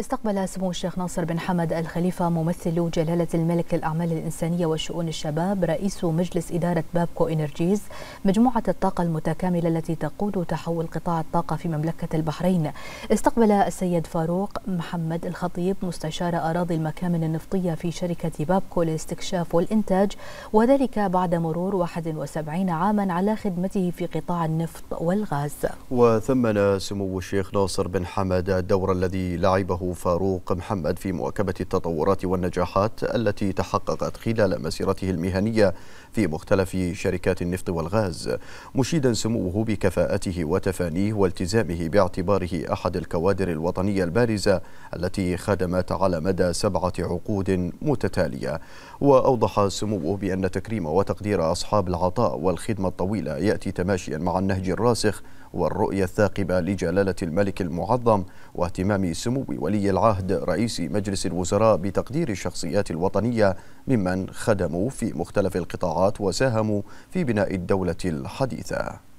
استقبل سمو الشيخ ناصر بن حمد الخليفة ممثل جلالة الملك للأعمال الإنسانية وشؤون الشباب رئيس مجلس إدارة بابكو إنرجيز مجموعة الطاقة المتكاملة التي تقود تحول قطاع الطاقة في مملكة البحرين استقبل السيد فاروق محمد الخطيب مستشار أراضي المكامن النفطية في شركة بابكو للاستكشاف والإنتاج وذلك بعد مرور 71 عاما على خدمته في قطاع النفط والغاز وثمن سمو الشيخ ناصر بن حمد الدور الذي لعبه فاروق محمد في مواكبة التطورات والنجاحات التي تحققت خلال مسيرته المهنية في مختلف شركات النفط والغاز مشيدا سموه بكفاءته وتفانيه والتزامه باعتباره أحد الكوادر الوطنية البارزة التي خدمت على مدى سبعة عقود متتالية وأوضح سموه بأن تكريم وتقدير أصحاب العطاء والخدمة الطويلة يأتي تماشيا مع النهج الراسخ والرؤية الثاقبة لجلالة الملك المعظم واهتمام سمو ولي العهد رئيس مجلس الوزراء بتقدير الشخصيات الوطنية ممن خدموا في مختلف القطاعات وساهموا في بناء الدولة الحديثة